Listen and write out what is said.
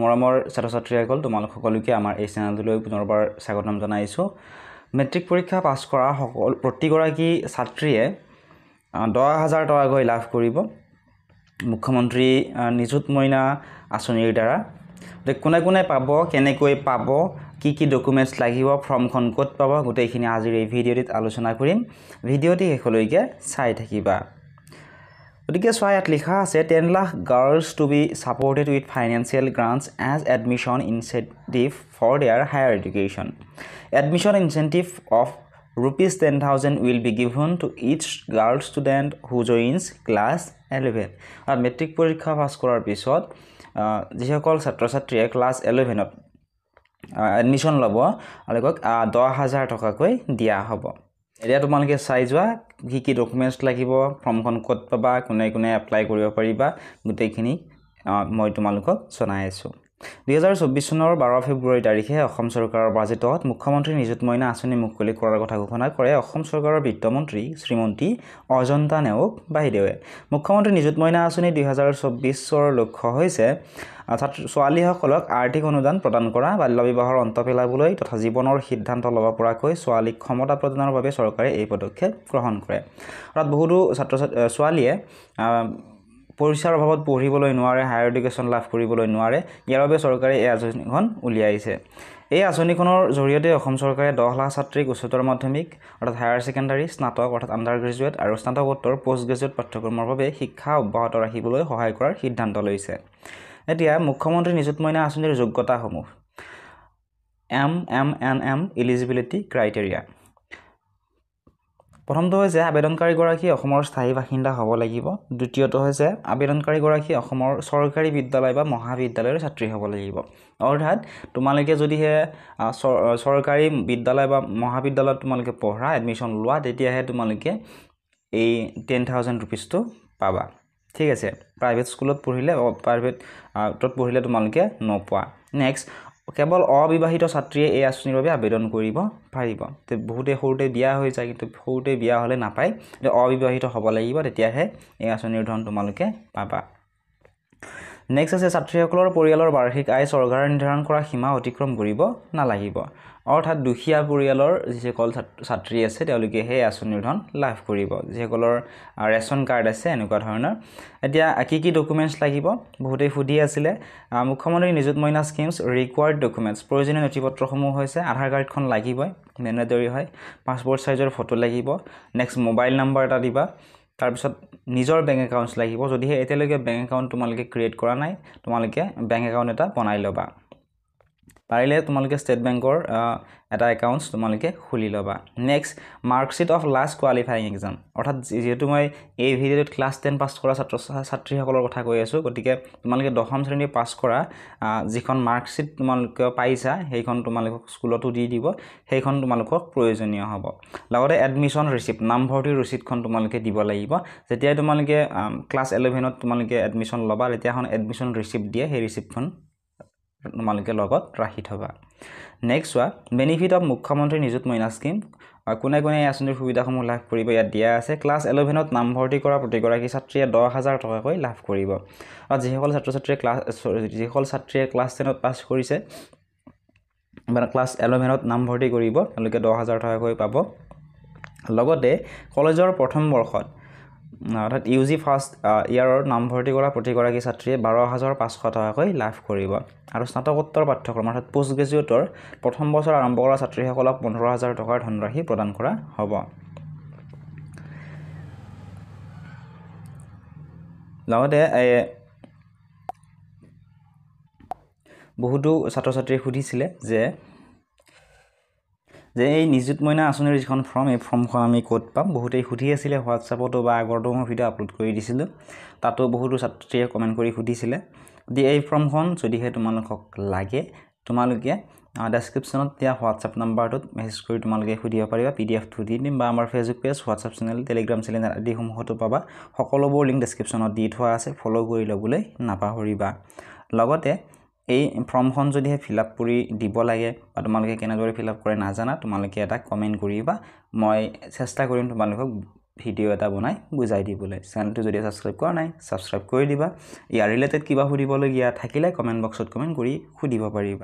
মৰমৰ ছাত্ৰ ছাত্ৰীসকল তোমালোক সকলোকে আমাৰ এই চেনেলটোলৈ পুনৰবাৰ স্বাগতম জনাইছোঁ মেট্ৰিক পৰীক্ষা পাছ কৰা সকল প্ৰতিগৰাকী ছাত্ৰীয়ে দহ হাজাৰ টকাকৈ লাভ কৰিব মুখ্যমন্ত্ৰী নিযুত মইনা আঁচনিৰ দ্বাৰা গতিকে কোনে কোনে পাব কেনেকৈ পাব কি কি ডকুমেণ্টছ লাগিব ফৰ্মখন ক'ত পাব গোটেইখিনি আজিৰ এই ভিডিঅ'টিত আলোচনা কৰিম ভিডিঅ'টি শেষলৈকে চাই থাকিবা গতিকে চোৱা ইয়াত লিখা আছে ten lakh girls to be supported with financial grants as admission incentive for their higher education admission incentive of rupees ten thousand will be given to each girls student who joins class eleven আৰু matric পৰীক্ষা pass কৰাৰ পিছত যিসকল ছাত্ৰ ছাত্ৰীয়ে class এলেভেনত admission ল'ব তেওঁলোকক দহ হাজাৰ টকাকৈ দিয়া হ'ব এতিয়া তোমালোকে চাই যোৱা কি কি ডকুমেণ্টছ লাগিব ফৰ্মখন ক'ত পাবা কোনে কোনে এপ্লাই কৰিব পাৰিবা গোটেইখিনি মই তোমালোকক জনাই আছোঁ দুহেজাৰ চৌব্বিছ চনৰ বাৰ ফেব্ৰুৱাৰী তাৰিখে অসম চৰকাৰৰ বাজেটত মুখ্যমন্ত্ৰী নিযুত মইনা আঁচনি মুকলি কৰাৰ কথা ঘোষণা কৰে অসম চৰকাৰৰ বিত্তমন্ত্ৰী শ্ৰীমন্তী অজন্তা নেওগ বাইদেৱে মুখ্যমন্ত্ৰী নিযুত মইনা আঁচনি দুহেজাৰ চৌব্বিছৰ লক্ষ্য হৈছে ছাত্ৰ ছোৱালীসকলক আৰ্থিক অনুদান প্ৰদান কৰা বাল্য বিবাহৰ অন্ত পেলাবলৈ তথা জীৱনৰ সিদ্ধান্ত ল'ব পৰাকৈ ছোৱালীক ক্ষমতা প্ৰদানৰ বাবে চৰকাৰে এই পদক্ষেপ গ্ৰহণ কৰে অৰ্থাৎ বহুতো ছাত্ৰ ছোৱালীয়ে পৰিচাৰ অভাৱত পঢ়িবলৈ নোৱাৰে হায়াৰ এডুকেশ্যন লাভ কৰিবলৈ নোৱাৰে ইয়াৰ বাবে চৰকাৰে এই আঁচনিখন উলিয়াইছে এই আঁচনিখনৰ জৰিয়তে অসম চৰকাৰে দহ লাখ ছাত্ৰীক উচ্চতৰ মাধ্যমিক অৰ্থাৎ হায়াৰ ছেকেণ্ডাৰী স্নাতক অৰ্থাৎ আণ্ডাৰ গ্ৰেজুৱেট আৰু স্নাতকোত্তৰ পষ্ট গ্ৰেজুৱেট পাঠ্যক্ৰমৰ বাবে শিক্ষা অব্যাহত ৰাখিবলৈ সহায় কৰাৰ সিদ্ধান্ত লৈছে এতিয়া মুখ্যমন্ত্ৰী নিযুত মইনা আঁচনিৰ যোগ্যতাসমূহ M M N M eligibility criteria প্ৰথমটো হৈছে আবেদনকাৰীগৰাকী অসমৰ স্থায়ী বাসিন্দা হ'ব লাগিব দ্বিতীয়টো হৈছে আবেদনকাৰীগৰাকী অসমৰ চৰকাৰী বিদ্যালয় বা মহাবিদ্যালয়ৰ ছাত্ৰী হ'ব লাগিব অৰ্থাৎ তোমালোকে যদিহে চৰকাৰী বিদ্যালয় বা মহাবিদ্যালয়ত তোমালোকে পঢ়া এডমিশ্যন লোৱা তেতিয়াহে তোমালোকে এই টেন থাউজেণ্ড ৰুপিজটো পাবা ঠিক আছে প্ৰাইভেট স্কুলত পঢ়িলে প্ৰাইভেটত পঢ়িলে তোমালোকে নপোৱা নেক্সট কেৱল অবিবাহিত ছাত্ৰীয়ে এই আঁচনিৰ বাবে আবেদন কৰিব পাৰিব বহুতে সৰুতে বিয়া হৈ যায় কিন্তু সৰুতে বিয়া হ'লে নাপায় অবিবাহিত হ'ব লাগিব তেতিয়াহে এই আঁচনিৰ ধন তোমালোকে পাবা নেক্সট আছে ছাত্ৰীসকলৰ পৰিয়ালৰ বাৰ্ষিক আয় চৰকাৰে নিৰ্ধাৰণ কৰা সীমা অতিক্ৰম কৰিব নালাগিব অৰ্থাৎ দুখীয়া পৰিয়ালৰ যিসকল ছাত্ৰী আছে তেওঁলোকে সেই আঁচনিৰ ধন লাভ কৰিব যিসকলৰ ৰেচন কাৰ্ড আছে এনেকুৱা ধৰণৰ এতিয়া কি কি ডকুমেণ্টছ লাগিব বহুতেই সুধি আছিলে মুখ্যমন্ত্ৰী নিযুত মইনা স্কিমছ ৰিকুৱাৰ্ড ডকুমেণ্টছ প্ৰয়োজনীয় নথি পত্ৰসমূহ হৈছে আধাৰ কাৰ্ডখন লাগিবই মেনেডৰী হয় পাছপৰ্ট চাইজৰ ফটো লাগিব নেক্সট মোবাইল নাম্বাৰ এটা দিবা তাৰপিছত নিজৰ বেংক একাউণ্টছ লাগিব যদিহে এতিয়ালৈকে বেংক একাউণ্ট তোমালোকে ক্ৰিয়েট কৰা নাই তোমালোকে বেংক একাউণ্ট এটা বনাই ল'বা পাৰিলে তোমালোকে ষ্টেট বেংকৰ এটা একাউণ্টছ তোমালোকে খুলি ল'বা next marksheet of last qualifying exam অৰ্থাৎ যিহেতু মই এই ভিডিঅ'টোত ক্লাছ টেন পাছ কৰা ছাত্ৰ ছাত্ৰীসকলৰ কথা কৈ আছোঁ গতিকে তোমালোকে দশম শ্ৰেণী পাছ কৰা যিখন মাৰ্কশ্বিট তোমালোকে পাইছা সেইখন তোমালোকক স্কুলতো দি দিব সেইখন তোমালোকক প্ৰয়োজনীয় হ'ব লগতে এডমিশ্যন ৰিচিপ্ট নামভৰ্তিৰ ৰিচিপ্টখন তোমালোকে দিব লাগিব যেতিয়াই তোমালোকে ক্লাছ এলেভেনত তোমালোকে এডমিশ্যন ল'বা তেতিয়া এখন এডমিশ্যন ৰিচিপ্ট দিয়ে সেই ৰিচিপ্টখন তোমালোকে লগত ৰাখি থ'বা নেক্সট চোৱা বেনিফিট অফ মুখ্যমন্ত্ৰী নিযুত মইনা স্কিম কোনে কোনে এই আঁচনিৰ সুবিধাসমূহ লাভ কৰিব ইয়াত দিয়া আছে ক্লাছ ইলেভেনত নামভৰ্তি কৰা প্ৰতিগৰাকী ছাত্ৰীয়ে দহ হাজাৰ টকাকৈ লাভ কৰিব আৰু যিসকল ছাত্ৰ ছাত্ৰীয়ে ক্লাছ যিসকল ছাত্ৰীয়ে ক্লাছ টেনত পাছ কৰিছে বা ক্লাছ ইলেভেনত নামভৰ্তি কৰিব তেওঁলোকে দহ হাজাৰ টকাকৈ পাব লগতে কলেজৰ প্ৰথম বৰ্ষত অৰ্থাৎ ইউ জি ফাৰ্ষ্ট ইয়াৰৰ নামভৰ্তি কৰা প্ৰতিগৰাকী ছাত্ৰীয়ে বাৰ হাজাৰ পাঁচশ টকাকৈ লাভ কৰিব আৰু স্নাতকোত্তৰ পাঠ্যক্ৰম অৰ্থাৎ পষ্ট গ্ৰেজুৱেটৰ প্ৰথম বছৰ আৰম্ভ কৰা ছাত্ৰীসকলক পোন্ধৰ হাজাৰ টকাৰ ধনৰাশি প্ৰদান কৰা হ'ব লগতে বহুতো ছাত্ৰ ছাত্ৰীয়ে সুধিছিলে যে যে এই নিযুত মইনা আঁচনিৰ যিখন ফৰ্ম এই ফৰ্মখন আমি ক'ত পাম বহুতেই সুধি আছিলে হোৱাটছআপতো বা আগৰটো মই ভিডিঅ' আপলোড কৰি দিছিলোঁ তাতো বহুতো ছাত্ৰীয়ে কমেণ্ট কৰি সুধিছিলে গতিকে এই ফৰ্মখন যদিহে তোমালোকক লাগে তোমালোকে ডেছক্ৰিপশ্যনত দিয়া হোৱাটছআপ নাম্বাৰটোত মেছেজ কৰি তোমালোকে সুধিব পাৰিবা পি ডি এফটো দি দিম বা আমাৰ Facebook page WhatsApp channel Telegram channel আদিসমূহতো পাবা সকলোবোৰ লিংক ডেছক্ৰিপশ্যনত দি থোৱা আছে ফ'ল' কৰি ল'বলৈ নাপাহৰিবা লগতে এই ফৰ্মখন যদিহে ফিল আপ কৰি দিব লাগে বা তোমালোকে কেনেদৰে ফিল আপ কৰে নাজানা তোমালোকে এটা কমেণ্ট কৰিবা মই চেষ্টা কৰিম তোমালোকক ভিডিঅ' এটা বনাই বুজাই দিবলৈ চেনেলটো যদি ছাবস্ক্ৰাইব কৰা নাই ছাবস্ক্ৰাইব কৰি দিবা ইয়াৰ ৰিলেটেড কিবা সুধিবলগীয়া থাকিলে কমেণ্ট বক্সত কমেণ্ট কৰি সুধিব পাৰিবা